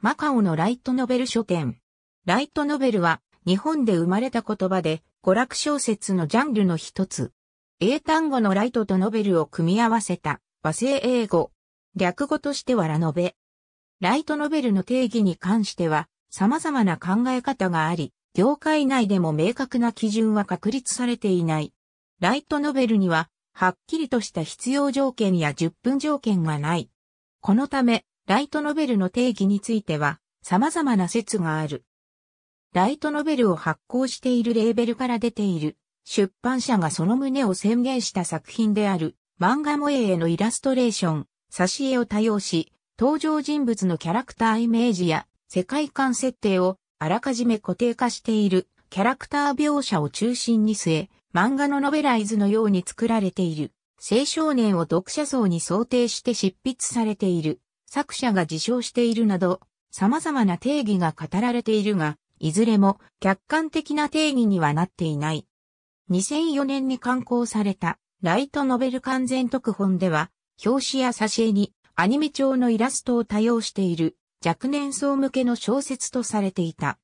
マカオのライトノベル書店。ライトノベルは日本で生まれた言葉で娯楽小説のジャンルの一つ。英単語のライトとノベルを組み合わせた和製英語。略語としてはラノベ。ライトノベルの定義に関しては様々な考え方があり、業界内でも明確な基準は確立されていない。ライトノベルにははっきりとした必要条件や10分条件がない。このため、ライトノベルの定義については様々な説がある。ライトノベルを発行しているレーベルから出ている出版社がその旨を宣言した作品である漫画萌えへのイラストレーション、挿絵を多用し、登場人物のキャラクターイメージや世界観設定をあらかじめ固定化しているキャラクター描写を中心に据え、漫画のノベライズのように作られている。青少年を読者層に想定して執筆されている。作者が自称しているなど、様々な定義が語られているが、いずれも客観的な定義にはなっていない。2004年に刊行されたライトノベル完全特本では、表紙や挿絵にアニメ調のイラストを多用している若年層向けの小説とされていた。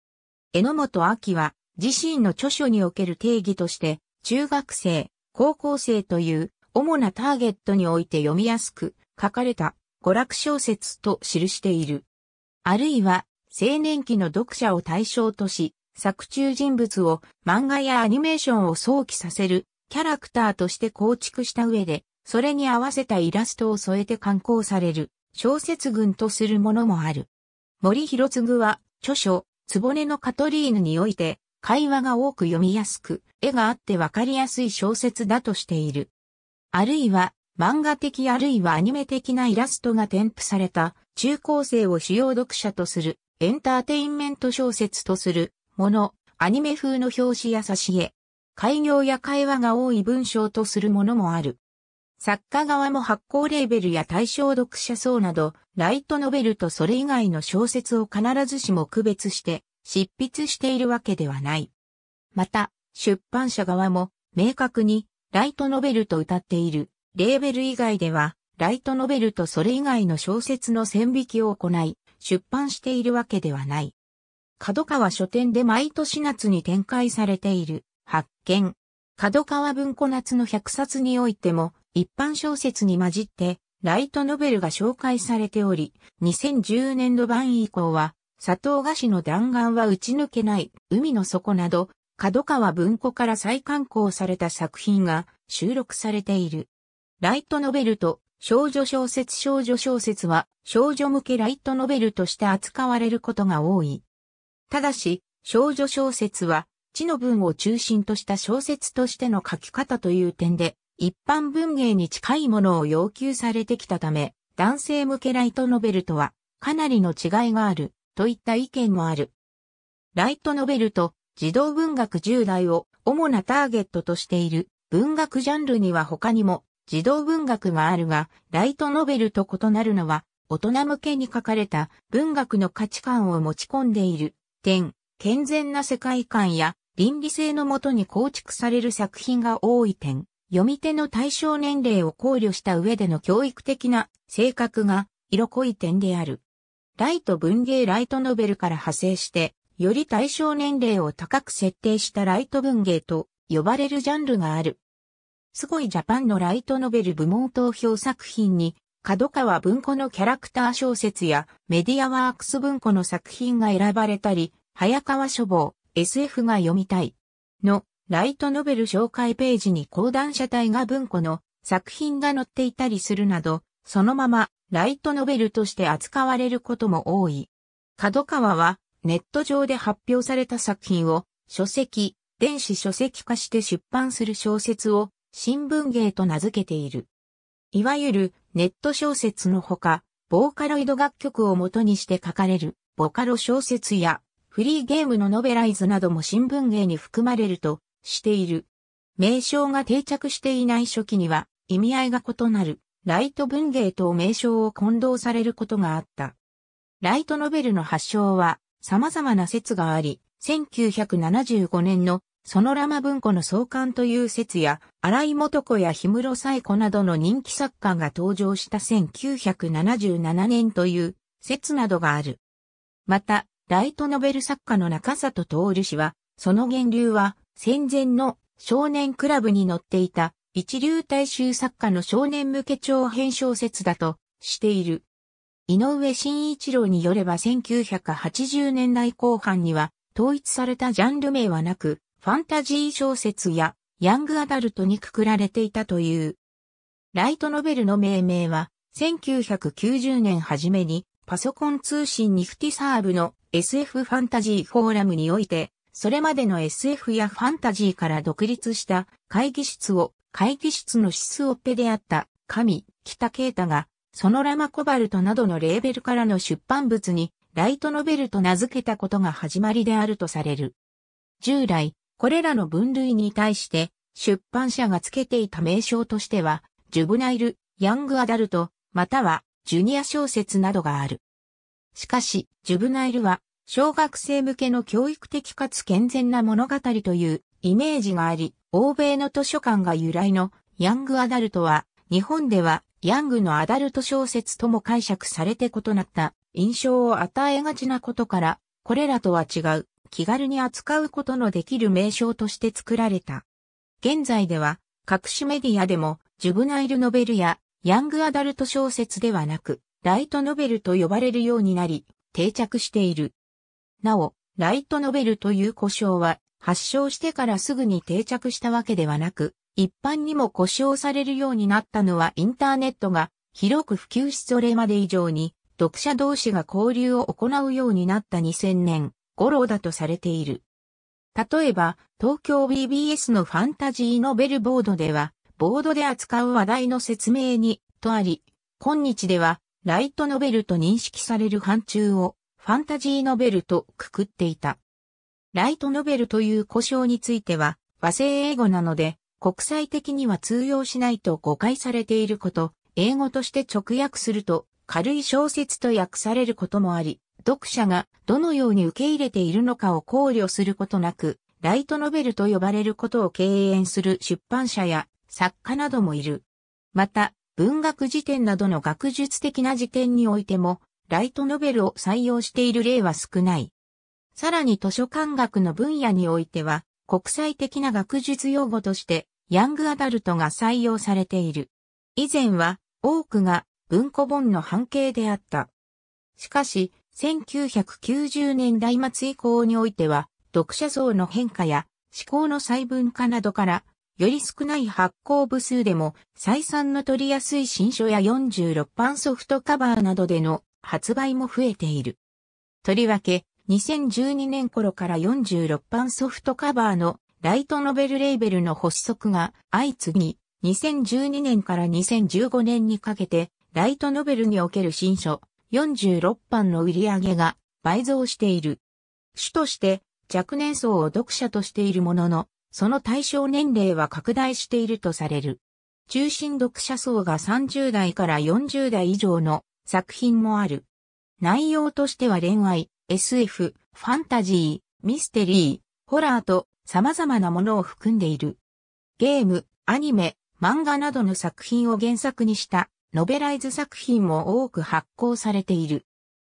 榎本明は自身の著書における定義として、中学生、高校生という主なターゲットにおいて読みやすく書かれた娯楽小説と記している。あるいは、青年期の読者を対象とし、作中人物を漫画やアニメーションを想起させるキャラクターとして構築した上で、それに合わせたイラストを添えて刊行される小説群とするものもある。森博次は著書、つぼねのカトリーヌにおいて、会話が多く読みやすく、絵があってわかりやすい小説だとしている。あるいは、漫画的あるいはアニメ的なイラストが添付された中高生を主要読者とするエンターテインメント小説とするもの、アニメ風の表紙や挿絵、開業や会話が多い文章とするものもある。作家側も発行レーベルや対象読者層など、ライトノベルとそれ以外の小説を必ずしも区別して執筆しているわけではない。また、出版社側も明確にライトノベルと歌っているレーベル以外では、ライトノベルとそれ以外の小説の線引きを行い、出版しているわけではない。角川書店で毎年夏に展開されている、発見。角川文庫夏の百冊においても、一般小説に混じって、ライトノベルが紹介されており、2010年度版以降は、砂糖菓子の弾丸は打ち抜けない、海の底など、角川文庫から再刊行された作品が収録されている。ライトノベルと少女小説少女小説は少女向けライトノベルとして扱われることが多い。ただし、少女小説は地の文を中心とした小説としての書き方という点で、一般文芸に近いものを要求されてきたため、男性向けライトノベルとはかなりの違いがあるといった意見もある。ライトノベルと児童文学10代を主なターゲットとしている文学ジャンルには他にも児童文学があるが、ライトノベルと異なるのは、大人向けに書かれた文学の価値観を持ち込んでいる点、健全な世界観や倫理性のもとに構築される作品が多い点、読み手の対象年齢を考慮した上での教育的な性格が色濃い点である。ライト文芸ライトノベルから派生して、より対象年齢を高く設定したライト文芸と呼ばれるジャンルがある。すごいジャパンのライトノベル部門投票作品に、角川文庫のキャラクター小説やメディアワークス文庫の作品が選ばれたり、早川書房、SF が読みたい。の、ライトノベル紹介ページに講談社体が文庫の作品が載っていたりするなど、そのままライトノベルとして扱われることも多い。角川はネット上で発表された作品を書籍、電子書籍化して出版する小説を新聞芸と名付けている。いわゆるネット小説のほか、ボーカロイド楽曲を元にして書かれるボカロ小説やフリーゲームのノベライズなども新聞芸に含まれるとしている。名称が定着していない初期には意味合いが異なるライト文芸と名称を混同されることがあった。ライトノベルの発祥は様々な説があり、1975年のそのラマ文庫の創刊という説や、荒井元子や氷室衣子などの人気作家が登場した1977年という説などがある。また、ライトノベル作家の中里徹氏は、その源流は戦前の少年クラブに乗っていた一流大衆作家の少年向け長編小説だとしている。井上慎一郎によれば1980年代後半には統一されたジャンル名はなく、ファンタジー小説やヤングアダルトにくくられていたという。ライトノベルの命名は、1990年初めにパソコン通信ニフティサーブの SF ファンタジーフォーラムにおいて、それまでの SF やファンタジーから独立した会議室を、会議室のシスオッペであった神、北啓太が、そのラマコバルトなどのレーベルからの出版物に、ライトノベルと名付けたことが始まりであるとされる。従来、これらの分類に対して、出版社が付けていた名称としては、ジュブナイル、ヤングアダルト、または、ジュニア小説などがある。しかし、ジュブナイルは、小学生向けの教育的かつ健全な物語というイメージがあり、欧米の図書館が由来のヤングアダルトは、日本ではヤングのアダルト小説とも解釈されて異なった印象を与えがちなことから、これらとは違う気軽に扱うことのできる名称として作られた。現在では、各種メディアでも、ジュブナイルノベルや、ヤングアダルト小説ではなく、ライトノベルと呼ばれるようになり、定着している。なお、ライトノベルという故障は、発症してからすぐに定着したわけではなく、一般にも故障されるようになったのはインターネットが広く普及しそれまで以上に読者同士が交流を行うようになった2000年五郎だとされている。例えば、東京 BBS のファンタジーノベルボードでは、ボードで扱う話題の説明に、とあり、今日では、ライトノベルと認識される範疇を、ファンタジーノベルとくくっていた。ライトノベルという故障については、和製英語なので、国際的には通用しないと誤解されていること、英語として直訳すると、軽い小説と訳されることもあり、読者がどのように受け入れているのかを考慮することなく、ライトノベルと呼ばれることを敬遠する出版社や作家などもいる。また、文学辞典などの学術的な辞典においても、ライトノベルを採用している例は少ない。さらに図書館学の分野においては、国際的な学術用語として、ヤングアダルトが採用されている。以前は、多くが文庫本の半径であった。しかし、1990年代末以降においては、読者層の変化や思考の細分化などから、より少ない発行部数でも、採算の取りやすい新書や46版ソフトカバーなどでの発売も増えている。とりわけ、2012年頃から46版ソフトカバーのライトノベルレーベルの発足が相次ぎ、2012年から2015年にかけて、ライトノベルにおける新書、46版の売り上げが倍増している。主として若年層を読者としているものの、その対象年齢は拡大しているとされる。中心読者層が30代から40代以上の作品もある。内容としては恋愛、SF、ファンタジー、ミステリー、ホラーと様々なものを含んでいる。ゲーム、アニメ、漫画などの作品を原作にしたノベライズ作品も多く発行されている。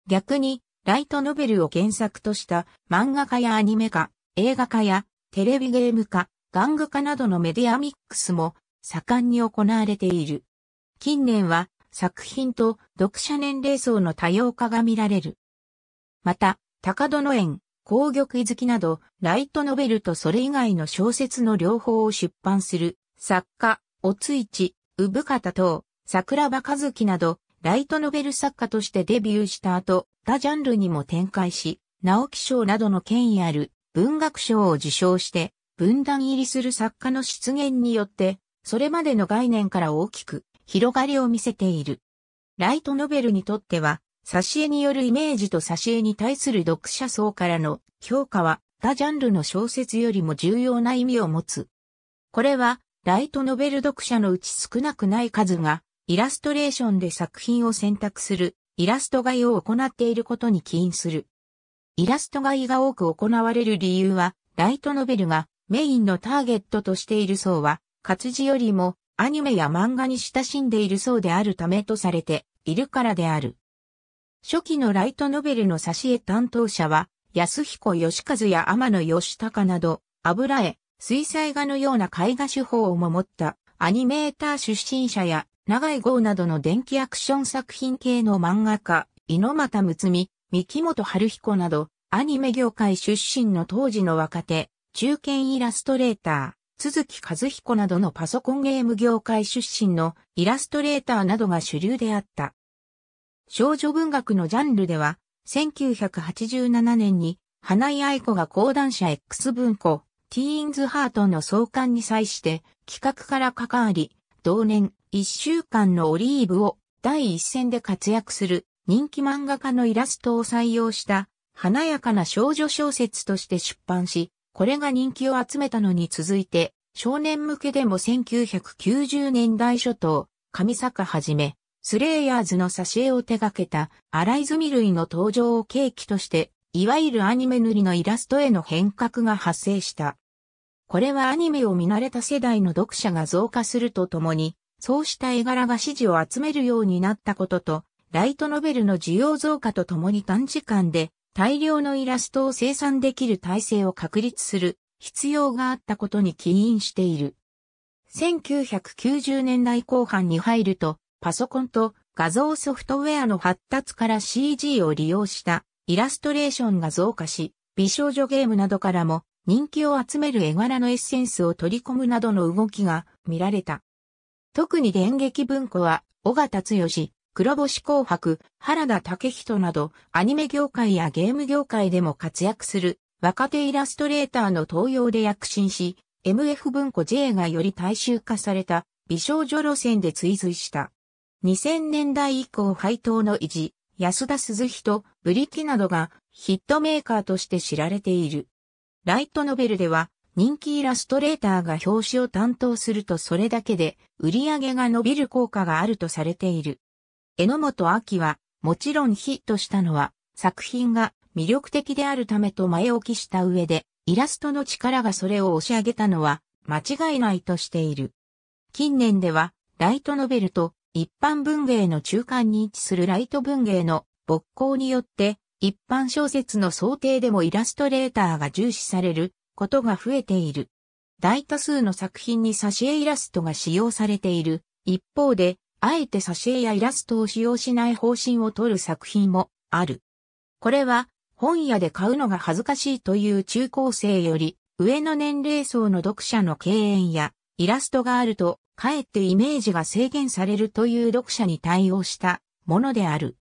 逆に、ライトノベルを原作とした漫画家やアニメ化、映画化やテレビゲーム化、玩具化などのメディアミックスも盛んに行われている。近年は作品と読者年齢層の多様化が見られる。また、高戸の園、紅玉好きなど、ライトノベルとそれ以外の小説の両方を出版する、作家、おついち、か方等、桜庭和樹など、ライトノベル作家としてデビューした後、他ジャンルにも展開し、直木賞などの権威ある文学賞を受賞して、分断入りする作家の出現によって、それまでの概念から大きく広がりを見せている。ライトノベルにとっては、挿絵によるイメージと挿絵に対する読者層からの評価は、他ジャンルの小説よりも重要な意味を持つ。これは、ライトノベル読者のうち少なくない数が、イラストレーションで作品を選択する、イラスト買いを行っていることに起因する。イラスト買いが多く行われる理由は、ライトノベルがメインのターゲットとしている層は、活字よりもアニメや漫画に親しんでいる層であるためとされているからである。初期のライトノベルの挿絵担当者は、安彦義和や天野義高など、油絵、水彩画のような絵画手法をも持ったアニメーター出身者や長井豪などの電気アクション作品系の漫画家、猪俣睦美、三木本春彦など、アニメ業界出身の当時の若手、中堅イラストレーター、鈴木和彦などのパソコンゲーム業界出身のイラストレーターなどが主流であった。少女文学のジャンルでは、1987年に、花井愛子が講談社 X 文庫、ティーンズハートの創刊に際して、企画から関わり、同年、一週間のオリーブを第一線で活躍する人気漫画家のイラストを採用した華やかな少女小説として出版し、これが人気を集めたのに続いて、少年向けでも1990年代初頭、上坂はじめ、スレイヤーズの挿絵を手掛けた荒泉類の登場を契機として、いわゆるアニメ塗りのイラストへの変革が発生した。これはアニメを見慣れた世代の読者が増加するとともに、そうした絵柄が支持を集めるようになったことと、ライトノベルの需要増加とともに短時間で大量のイラストを生産できる体制を確立する必要があったことに起因している。1990年代後半に入ると、パソコンと画像ソフトウェアの発達から CG を利用したイラストレーションが増加し、美少女ゲームなどからも人気を集める絵柄のエッセンスを取り込むなどの動きが見られた。特に電撃文庫は、小形剛、黒星紅白、原田武人など、アニメ業界やゲーム業界でも活躍する、若手イラストレーターの登用で躍進し、MF 文庫 J がより大衆化された、美少女路線で追随した。2000年代以降配当の維持、安田鈴人、ブリキなどがヒットメーカーとして知られている。ライトノベルでは人気イラストレーターが表紙を担当するとそれだけで売り上げが伸びる効果があるとされている。榎本明はもちろんヒットしたのは作品が魅力的であるためと前置きした上でイラストの力がそれを押し上げたのは間違いないとしている。近年ではライトノベルと一般文芸の中間に位置するライト文芸の勃興によって一般小説の想定でもイラストレーターが重視されることが増えている。大多数の作品に挿絵イラストが使用されている。一方で、あえて挿絵やイラストを使用しない方針を取る作品もある。これは本屋で買うのが恥ずかしいという中高生より上の年齢層の読者の敬遠やイラストがあるとかえってイメージが制限されるという読者に対応したものである。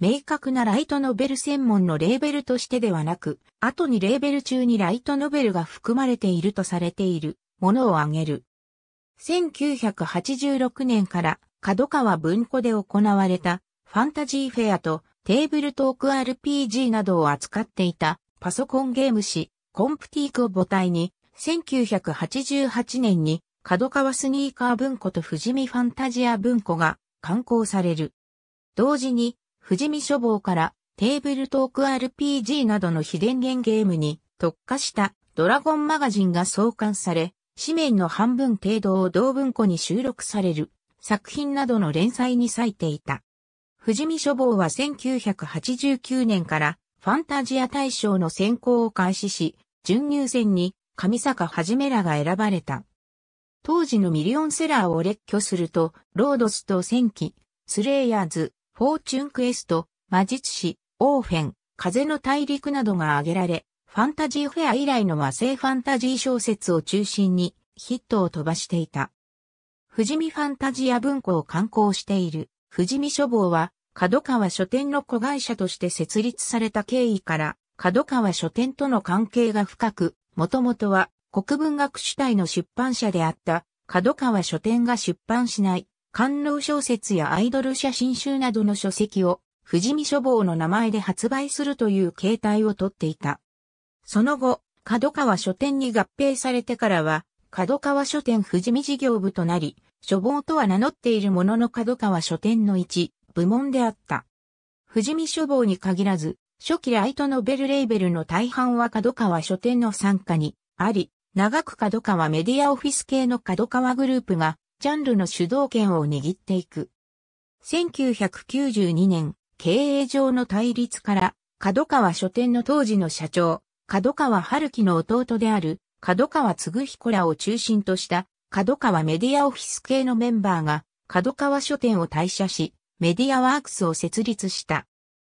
明確なライトノベル専門のレーベルとしてではなく、後にレーベル中にライトノベルが含まれているとされているものを挙げる。1986年から角川文庫で行われたファンタジーフェアとテーブルトーク RPG などを扱っていたパソコンゲーム誌コンプティークを母体に1988年に角川スニーカー文庫と富士見ファンタジア文庫が刊行される。同時に富士見書房からテーブルトーク RPG などの非電源ゲームに特化したドラゴンマガジンが創刊され、紙面の半分程度を同文庫に収録される作品などの連載に割いていた。富士見書房は1989年からファンタジア大賞の選考を開始し、準入選に上坂はじめらが選ばれた。当時のミリオンセラーを列挙すると、ロードスと戦記、スレイヤーズ、フォーチュンクエスト、魔術師、オーフェン、風の大陸などが挙げられ、ファンタジーフェア以来の和製ファンタジー小説を中心にヒットを飛ばしていた。富士見ファンタジア文庫を刊行している富士見書房は、角川書店の子会社として設立された経緯から、角川書店との関係が深く、もともとは国文学主体の出版社であった角川書店が出版しない官能小説やアイドル写真集などの書籍を、富士見書房の名前で発売するという形態をとっていた。その後、角川書店に合併されてからは、角川書店富士見事業部となり、書房とは名乗っているものの角川書店の一部門であった。富士見書房に限らず、初期ライトノベルレーベルの大半は角川書店の参加にあり、長く角川メディアオフィス系の角川グループがジャンルの主導権を握っていく。1992年、経営上の対立から、角川書店の当時の社長、角川春樹の弟である、角川嗣彦らを中心とした、角川メディアオフィス系のメンバーが、角川書店を退社し、メディアワークスを設立した。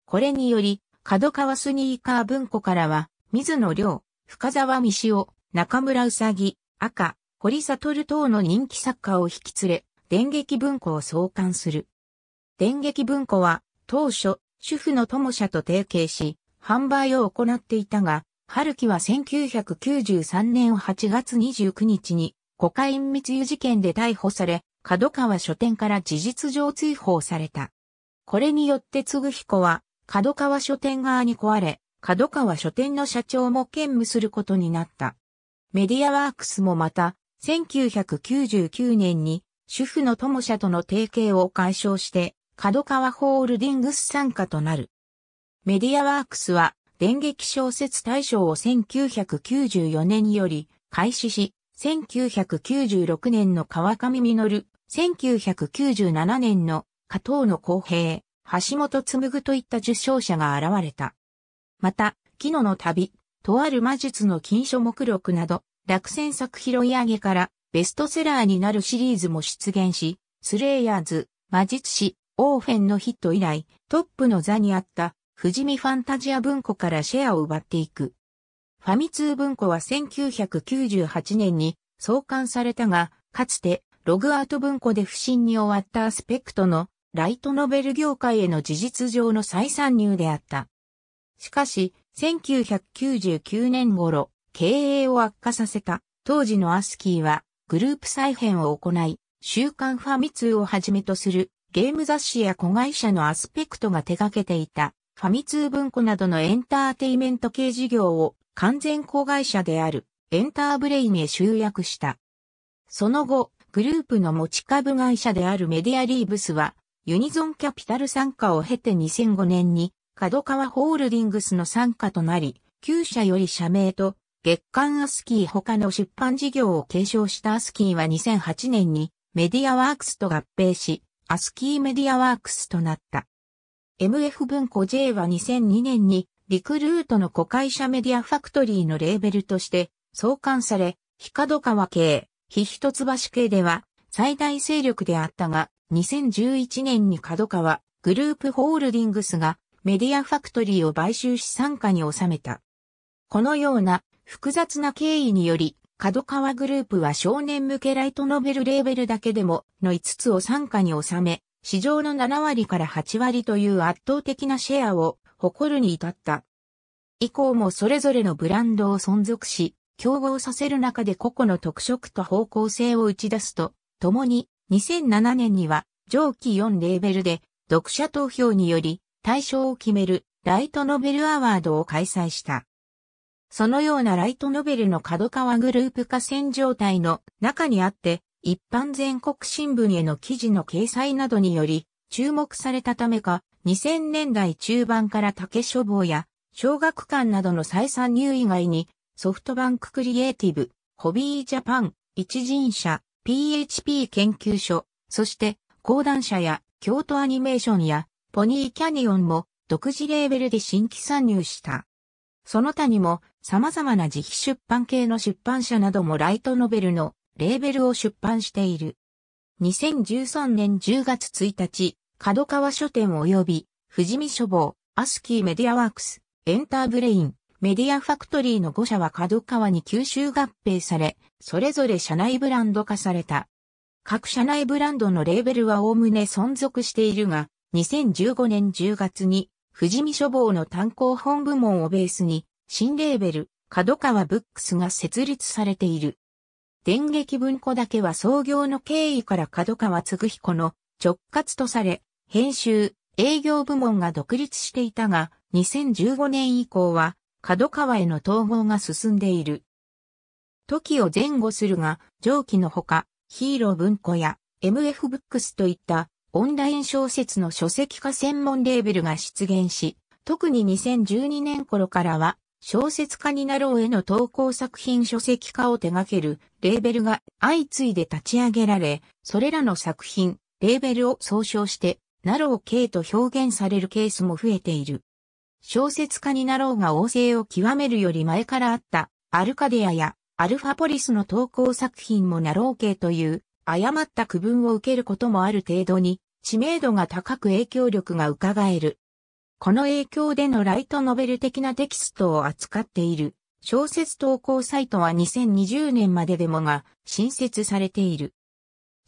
これにより、角川スニーカー文庫からは、水野良、深沢三塩、中村うさぎ、赤、堀悟等の人気作家を引き連れ、電撃文庫を創刊する。電撃文庫は、当初、主婦の友社と提携し、販売を行っていたが、春樹は1993年8月29日に、コカイン密輸事件で逮捕され、角川書店から事実上追放された。これによってぐ彦は、角川書店側に壊れ、角川書店の社長も兼務することになった。メディアワークスもまた、1999年に主婦の友社との提携を解消して、角川ホールディングス参加となる。メディアワークスは、電撃小説大賞を1994年より開始し、1996年の川上実、1997年の加藤の公平、橋本紡といった受賞者が現れた。また、木日の旅、とある魔術の禁書目録など、落選作拾い上げからベストセラーになるシリーズも出現し、スレイヤーズ、魔術師、オーフェンのヒット以来、トップの座にあった富士見ファンタジア文庫からシェアを奪っていく。ファミ通文庫は1998年に創刊されたが、かつてログアウト文庫で不審に終わったアスペクトのライトノベル業界への事実上の再参入であった。しかし、1999年頃、経営を悪化させた。当時のアスキーはグループ再編を行い、週刊ファミ通をはじめとするゲーム雑誌や子会社のアスペクトが手掛けていたファミ通文庫などのエンターテイメント系事業を完全子会社であるエンターブレインへ集約した。その後、グループの持ち株会社であるメディアリーブスはユニゾンキャピタル参加を経て2005年に角川ホールディングスの参加となり、旧社より社名と月刊アスキー他の出版事業を継承したアスキーは2008年にメディアワークスと合併し、アスキーメディアワークスとなった。MF 文庫 J は2002年にリクルートの子会社メディアファクトリーのレーベルとして創刊され、ヒカドカワ系、ヒヒトツバシ系では最大勢力であったが、2011年に角川グループホールディングスがメディアファクトリーを買収し参加に収めた。このような複雑な経緯により、角川グループは少年向けライトノベルレーベルだけでもの5つを参加に収め、市場の7割から8割という圧倒的なシェアを誇るに至った。以降もそれぞれのブランドを存続し、競合させる中で個々の特色と方向性を打ち出すと、共に2007年には上記4レーベルで読者投票により対象を決めるライトノベルアワードを開催した。そのようなライトノベルの角川グループ化線状態の中にあって、一般全国新聞への記事の掲載などにより、注目されたためか、2000年代中盤から竹書房や、小学館などの再参入以外に、ソフトバンククリエイティブ、ホビージャパン、一人社、PHP 研究所、そして、講談社や、京都アニメーションや、ポニーキャニオンも、独自レーベルで新規参入した。その他にも、様々な自費出版系の出版社などもライトノベルのレーベルを出版している。2013年10月1日、角川書店及び、富士見書房、アスキーメディアワークス、エンターブレイン、メディアファクトリーの5社は角川に吸収合併され、それぞれ社内ブランド化された。各社内ブランドのレーベルはおおむね存続しているが、2015年10月に、富士見書房の単行本部門をベースに、新レーベル、角川ブックスが設立されている。電撃文庫だけは創業の経緯から角川嗣彦の直轄とされ、編集、営業部門が独立していたが、2015年以降は、角川への統合が進んでいる。時を前後するが、上記のほか、ヒーロー文庫や MF ブックスといったオンライン小説の書籍化専門レーベルが出現し、特に2012年頃からは小説家になろうへの投稿作品書籍化を手掛けるレーベルが相次いで立ち上げられ、それらの作品、レーベルを総称して、なろう系と表現されるケースも増えている。小説家になろうが旺盛を極めるより前からあったアルカデアやアルファポリスの投稿作品もナロー系という誤った区分を受けることもある程度に知名度が高く影響力が伺える。この影響でのライトノベル的なテキストを扱っている小説投稿サイトは2020年まででもが新設されている。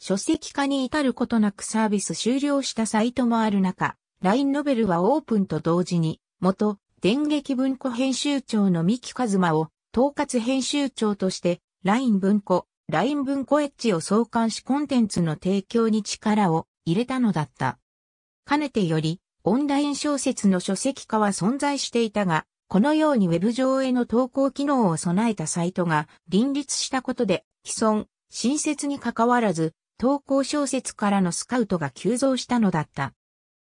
書籍化に至ることなくサービス終了したサイトもある中、LINE ノベルはオープンと同時に、元電撃文庫編集長の三木和馬を統括編集長として LINE 文庫、LINE 文庫エッジを創刊しコンテンツの提供に力を入れたのだった。かねてより、オンライン小説の書籍化は存在していたが、このようにウェブ上への投稿機能を備えたサイトが林立したことで、既存、新設に関わらず、投稿小説からのスカウトが急増したのだった。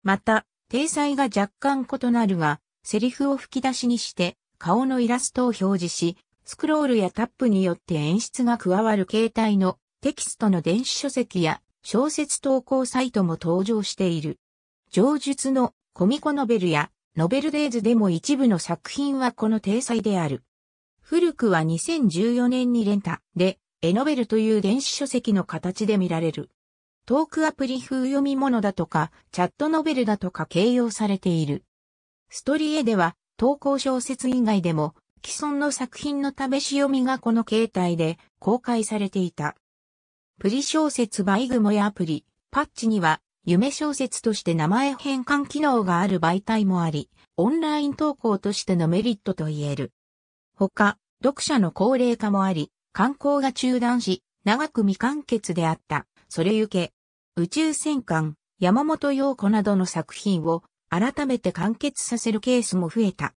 また、体裁が若干異なるが、セリフを吹き出しにして、顔のイラストを表示し、スクロールやタップによって演出が加わる形態のテキストの電子書籍や小説投稿サイトも登場している。上述のコミコノベルやノベルデーズでも一部の作品はこの体裁である。古くは2014年にレンタで、エノベルという電子書籍の形で見られる。トークアプリ風読み物だとか、チャットノベルだとか形容されている。ストリエでは、投稿小説以外でも、既存の作品の試し読みがこの形態で公開されていた。プリ小説バイグモやアプリ、パッチには夢小説として名前変換機能がある媒体もあり、オンライン投稿としてのメリットと言える。他、読者の高齢化もあり、観光が中断し、長く未完結であった、それゆけ、宇宙戦艦、山本陽子などの作品を改めて完結させるケースも増えた。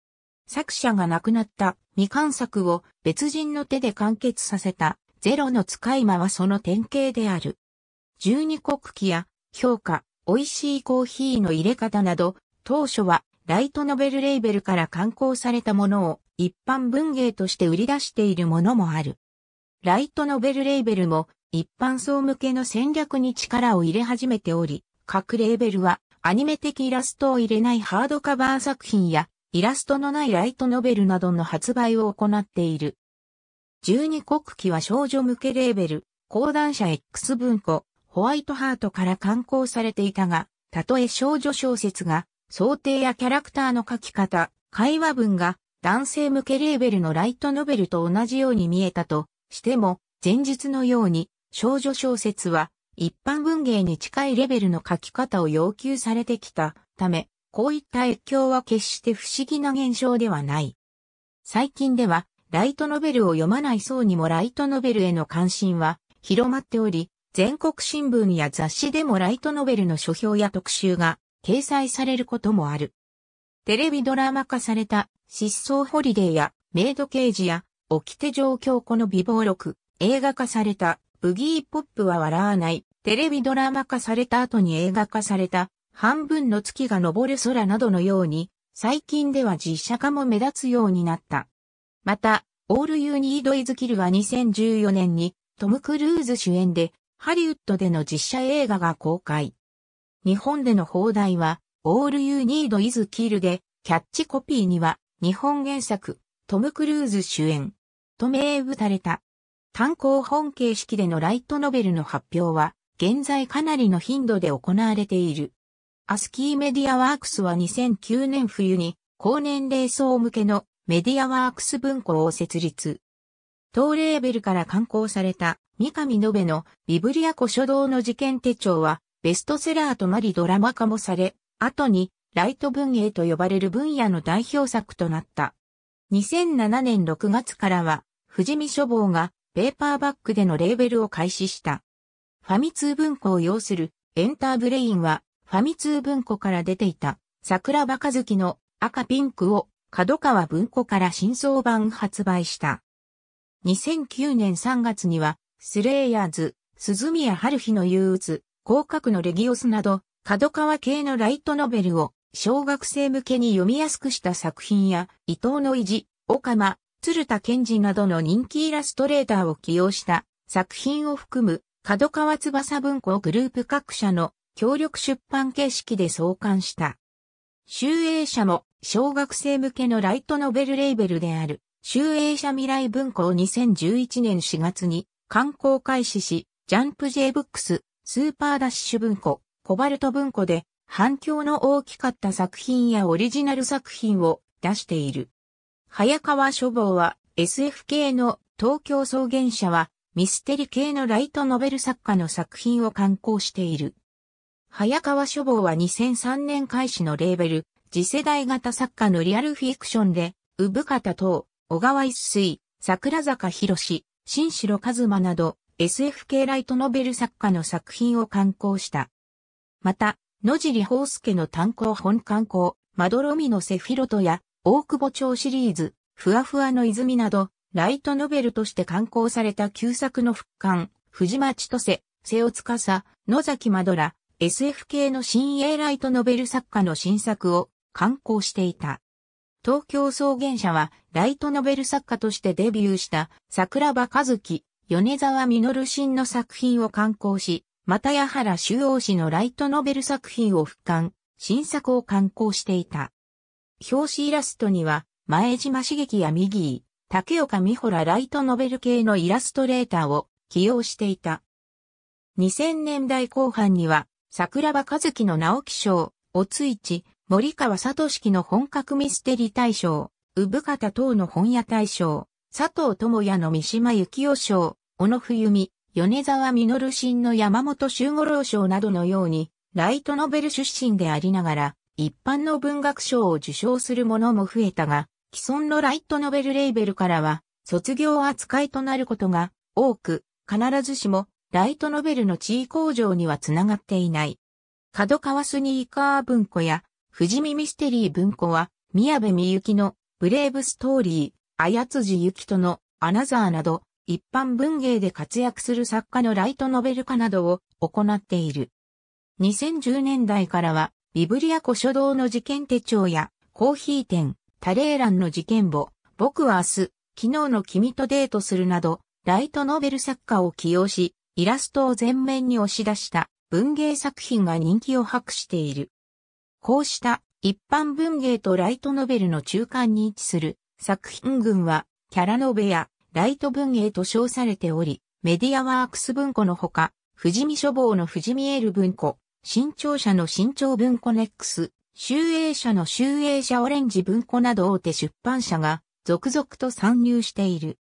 作者が亡くなった未完作を別人の手で完結させたゼロの使い魔はその典型である。十二国旗や評価、美味しいコーヒーの入れ方など、当初はライトノベルレーベルから刊行されたものを一般文芸として売り出しているものもある。ライトノベルレーベルも一般層向けの戦略に力を入れ始めており、各レーベルはアニメ的イラストを入れないハードカバー作品やイラストのないライトノベルなどの発売を行っている。十二国旗は少女向けレーベル、講談社 X 文庫、ホワイトハートから刊行されていたが、たとえ少女小説が、想定やキャラクターの書き方、会話文が男性向けレーベルのライトノベルと同じように見えたとしても、前日のように少女小説は一般文芸に近いレベルの書き方を要求されてきたため、こういった越境は決して不思議な現象ではない。最近では、ライトノベルを読まない層にもライトノベルへの関心は広まっており、全国新聞や雑誌でもライトノベルの書評や特集が掲載されることもある。テレビドラマ化された失踪ホリデーやメイド刑事や起きて状況この美貌録、映画化されたブギーポップは笑わない、テレビドラマ化された後に映画化された半分の月が昇る空などのように最近では実写化も目立つようになった。また、オールユーニードイズキルは2014年にトム・クルーズ主演でハリウッドでの実写映画が公開。日本での放題は、All You Need Is Kill で、キャッチコピーには、日本原作、トム・クルーズ主演、と名打たれた。単行本形式でのライトノベルの発表は、現在かなりの頻度で行われている。アスキーメディアワークスは2009年冬に、高年齢層向けのメディアワークス文庫を設立。当レーベルから刊行された三上延のビブリア古書道の事件手帳はベストセラーとなりドラマ化もされ、後にライト文芸と呼ばれる分野の代表作となった。2007年6月からは、富士見書房がペーパーバックでのレーベルを開始した。ファミ通文庫を要するエンターブレインは、ファミ通文庫から出ていた桜バカ月の赤ピンクを角川文庫から新装版発売した。2009年3月にはスレイヤーズ、鈴宮春日の憂鬱、広角のレギオスなど、角川系のライトノベルを小学生向けに読みやすくした作品や、伊藤の意地、岡間、鶴田健二などの人気イラストレーターを起用した作品を含む、角川翼文庫グループ各社の協力出版形式で創刊した。集英社も小学生向けのライトノベルレーベルである、集英社未来文庫を2011年4月に観光開始し、ジャンプ J ブックス、スーパーダッシュ文庫、コバルト文庫で反響の大きかった作品やオリジナル作品を出している。早川書房は SF 系の東京草原社はミステリ系のライトノベル作家の作品を刊行している。早川書房は2003年開始のレーベル、次世代型作家のリアルフィクションで、産方等、小川一水、桜坂博士、新城和馬など SF 系ライトノベル作家の作品を刊行した。また、野尻宝介の単行本刊行、まどろみのセフィロトや、大久保町シリーズ、ふわふわの泉など、ライトノベルとして刊行された旧作の復刊、藤町とせ、瀬尾司、野崎まどら、SF 系の新鋭ライトノベル作家の新作を刊行していた。東京草原社はライトノベル作家としてデビューした桜庭和樹、米沢実新の作品を刊行し、また矢原修王氏のライトノベル作品を復刊、新作を刊行していた。表紙イラストには、前島茂樹や右、竹岡美穂らライトノベル系のイラストレーターを起用していた。2000年代後半には、桜庭和樹の直木賞、おついち、森川聡樹の本格ミステリー大賞、産方等の本屋大賞、佐藤智也の三島由紀夫賞、小野冬美、米沢実新の山本周五郎賞などのように、ライトノベル出身でありながら、一般の文学賞を受賞するものも増えたが、既存のライトノベルレーベルからは、卒業扱いとなることが多く、必ずしも、ライトノベルの地位向上にはつながっていない。角川スニーカー文庫や、富士見ミステリー文庫は、宮部みゆきのブレイブストーリー、あやつじゆきとのアナザーなど、一般文芸で活躍する作家のライトノベル化などを行っている。2010年代からは、ビブリア古書堂の事件手帳や、コーヒー店、タレーランの事件簿、僕は明日、昨日の君とデートするなど、ライトノベル作家を起用し、イラストを前面に押し出した文芸作品が人気を博している。こうした一般文芸とライトノベルの中間に位置する作品群はキャラノベやライト文芸と称されており、メディアワークス文庫のほか、富士見書房の富士見エール文庫、新潮社の新潮文庫ネックス、集英社の集英社オレンジ文庫など大手出版社が続々と参入している。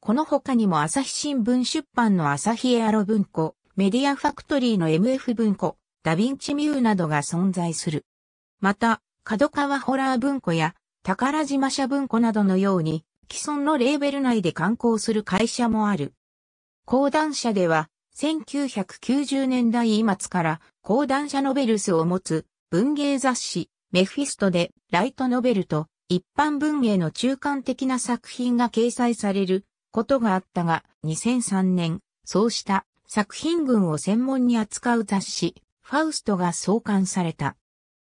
この他にも朝日新聞出版の朝日エアロ文庫、メディアファクトリーの MF 文庫、ダヴィンチミューなどが存在する。また、角川ホラー文庫や宝島社文庫などのように既存のレーベル内で刊行する会社もある。講談社では1990年代末から講談社ノベルスを持つ文芸雑誌メフィストでライトノベルと一般文芸の中間的な作品が掲載されることがあったが2003年そうした作品群を専門に扱う雑誌ファウストが創刊された。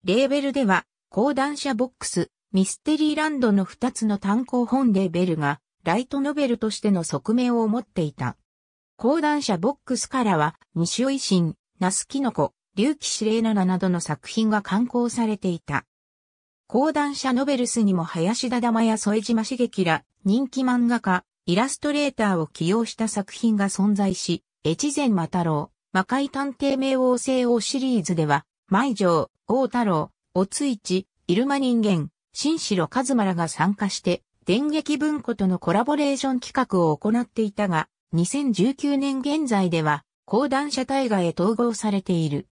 レーベルでは、講談社ボックス、ミステリーランドの2つの単行本でベルが、ライトノベルとしての側面を持っていた。講談社ボックスからは、西尾維新、ナスキノコ、竜騎司令奈などの作品が刊行されていた。講談社ノベルスにも林田玉や添島茂樹ら、人気漫画家、イラストレーターを起用した作品が存在し、越前又郎、魔界探偵冥王星王シリーズでは、舞城、大太郎、おついち、入間人間、新城和馬らが参加して、電撃文庫とのコラボレーション企画を行っていたが、2019年現在では、講談社大河へ統合されている。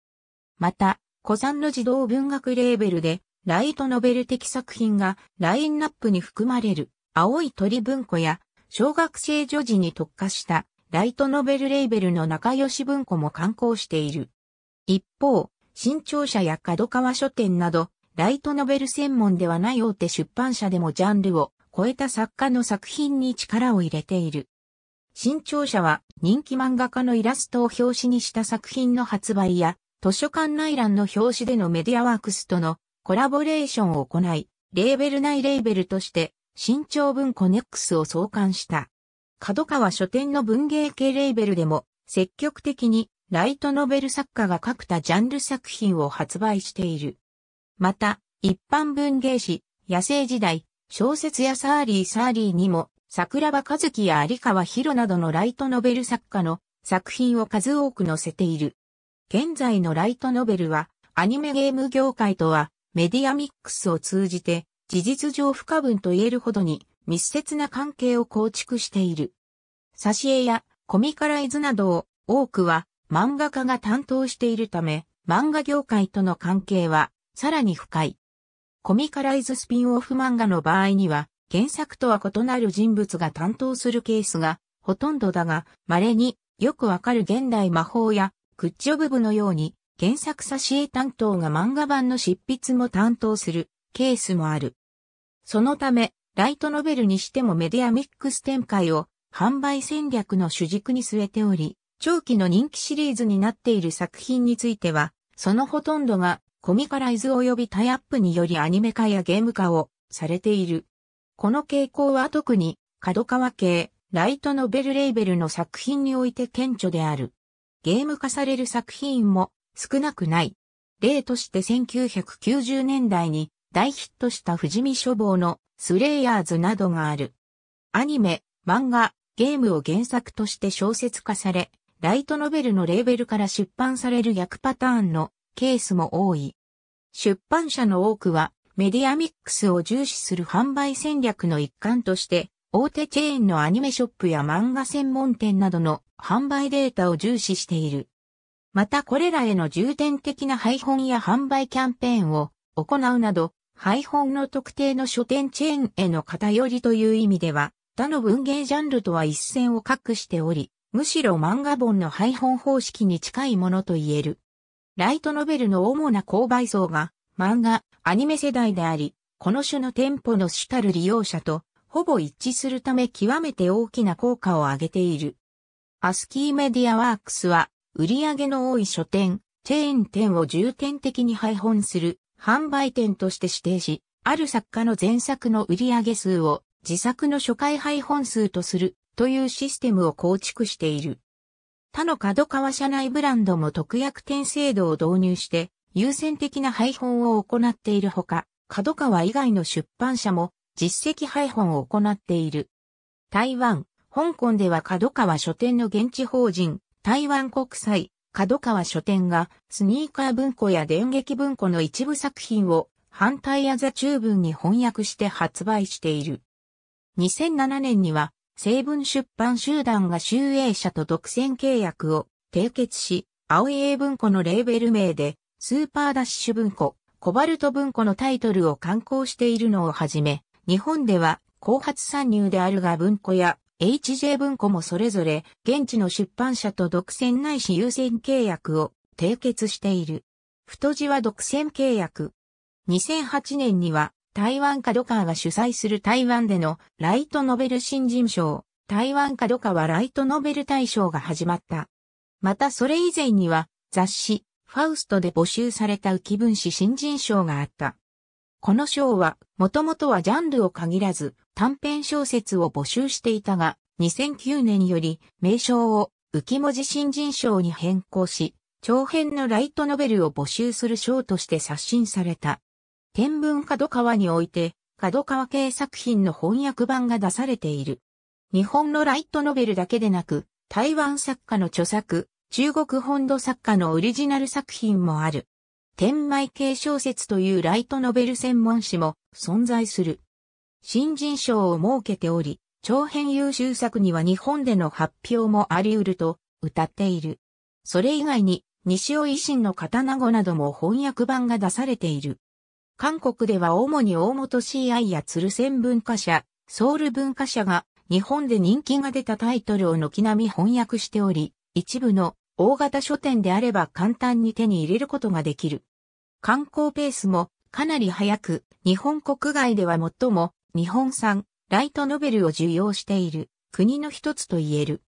また、古参の児童文学レーベルで、ライトノベル的作品がラインナップに含まれる、青い鳥文庫や、小学生女児に特化した、ライトノベルレーベルの仲良し文庫も刊行している。一方、新潮社や角川書店など、ライトノベル専門ではない大手出版社でもジャンルを超えた作家の作品に力を入れている。新潮社は人気漫画家のイラストを表紙にした作品の発売や図書館内欄の表紙でのメディアワークスとのコラボレーションを行い、レーベル内レーベルとして新潮文コネックスを創刊した。角川書店の文芸系レーベルでも積極的にライトノベル作家が書くたジャンル作品を発売している。また、一般文芸誌、野生時代、小説やサーリーサーリーにも、桜庭和樹や有川博などのライトノベル作家の作品を数多く載せている。現在のライトノベルは、アニメゲーム業界とは、メディアミックスを通じて、事実上不可分と言えるほどに、密接な関係を構築している。挿絵やコミカライズなどを、多くは、漫画家が担当しているため、漫画業界との関係はさらに深い。コミカライズスピンオフ漫画の場合には、原作とは異なる人物が担当するケースがほとんどだが、稀によくわかる現代魔法やクッチョブブのように原作挿絵担当が漫画版の執筆も担当するケースもある。そのため、ライトノベルにしてもメディアミックス展開を販売戦略の主軸に据えており、長期の人気シリーズになっている作品については、そのほとんどがコミカライズ及びタイアップによりアニメ化やゲーム化をされている。この傾向は特に、角川系、ライトノベルレーベルの作品において顕著である。ゲーム化される作品も少なくない。例として1990年代に大ヒットした富士見書房のスレイヤーズなどがある。アニメ、漫画、ゲームを原作として小説化され、ライトノベルのレーベルから出版される逆パターンのケースも多い。出版社の多くはメディアミックスを重視する販売戦略の一環として、大手チェーンのアニメショップや漫画専門店などの販売データを重視している。またこれらへの重点的な配本や販売キャンペーンを行うなど、配本の特定の書店チェーンへの偏りという意味では、他の文芸ジャンルとは一線を画しており、むしろ漫画本の配本方式に近いものと言える。ライトノベルの主な購買層が漫画、アニメ世代であり、この種の店舗の主たる利用者とほぼ一致するため極めて大きな効果を上げている。アスキーメディアワークスは売上の多い書店、チェーン店を重点的に配本する販売店として指定し、ある作家の前作の売上数を自作の初回配本数とするというシステムを構築している。他の角川社内ブランドも特約店制度を導入して優先的な配本を行っているほか、角川以外の出版社も実績配本を行っている。台湾、香港では角川書店の現地法人、台湾国際、角川書店がスニーカー文庫や電撃文庫の一部作品を反対あざ中文に翻訳して発売している。2007年には成文出版集団が集英社と独占契約を締結し、青い英文庫のレーベル名で、スーパーダッシュ文庫、コバルト文庫のタイトルを刊行しているのをはじめ、日本では、後発参入であるが文庫や HJ 文庫もそれぞれ現地の出版社と独占ないし優先契約を締結している。太字は独占契約。2008年には台湾カドカーが主催する台湾でのライトノベル新人賞、台湾カドーはライトノベル大賞が始まった。またそれ以前には雑誌、ファウストで募集された浮分子新人賞があった。この賞は、もともとはジャンルを限らず、短編小説を募集していたが、2009年より名称を浮文字新人賞に変更し、長編のライトノベルを募集する賞として刷新された。天文角川において、角川系作品の翻訳版が出されている。日本のライトノベルだけでなく、台湾作家の著作、中国本土作家のオリジナル作品もある。天枚系小説というライトノベル専門誌も存在する。新人賞を設けており、長編優秀作には日本での発表もあり得ると歌っている。それ以外に、西尾維新の刀語なども翻訳版が出されている。韓国では主に大本 CI や鶴仙文化社、ソウル文化社が日本で人気が出たタイトルを軒並み翻訳しており、一部の大型書店であれば簡単に手に入れることができる。観光ペースもかなり早く、日本国外では最も日本産ライトノベルを受容している国の一つと言える。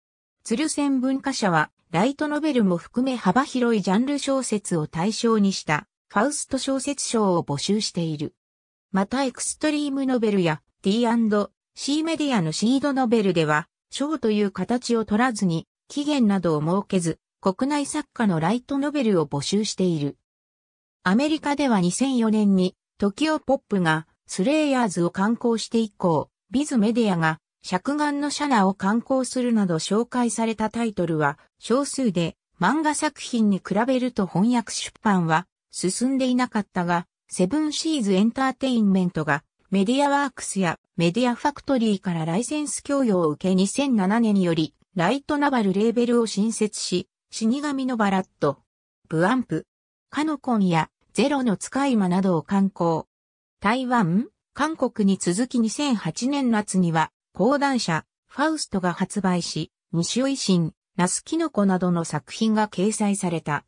鶴仙文化社はライトノベルも含め幅広いジャンル小説を対象にしたファウスト小説賞を募集している。またエクストリームノベルや D&C メディアのシードノベルでは、賞という形を取らずに、期限などを設けず、国内作家のライトノベルを募集している。アメリカでは2004年に、トキオポップがスレイヤーズを刊行して以降、ビズメディアが尺眼のシャナを刊行するなど紹介されたタイトルは少数で漫画作品に比べると翻訳出版は進んでいなかったが、セブンシーズエンターテインメントがメディアワークスやメディアファクトリーからライセンス供与を受け2007年によりライトナバルレーベルを新設し、死神のバラッド、ブアンプ、カノコンやゼロの使い魔などを観光。台湾、韓国に続き2008年夏には講談社、ファウストが発売し、西尾維新、ナスキノコなどの作品が掲載された。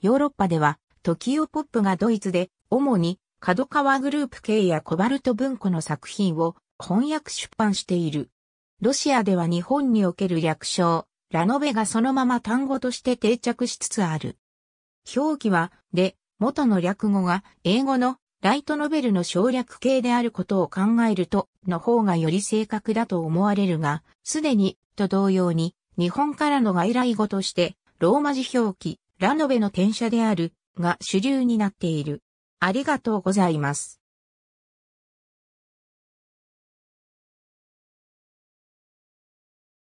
ヨーロッパではトキオポップがドイツで、主に、角川グループ系やコバルト文庫の作品を翻訳出版している。ロシアでは日本における略称、ラノベがそのまま単語として定着しつつある。表記は、で、元の略語が英語のライトノベルの省略形であることを考えると、の方がより正確だと思われるが、すでに、と同様に、日本からの外来語として、ローマ字表記、ラノベの転写である、が主流になっている。ありがとうございます。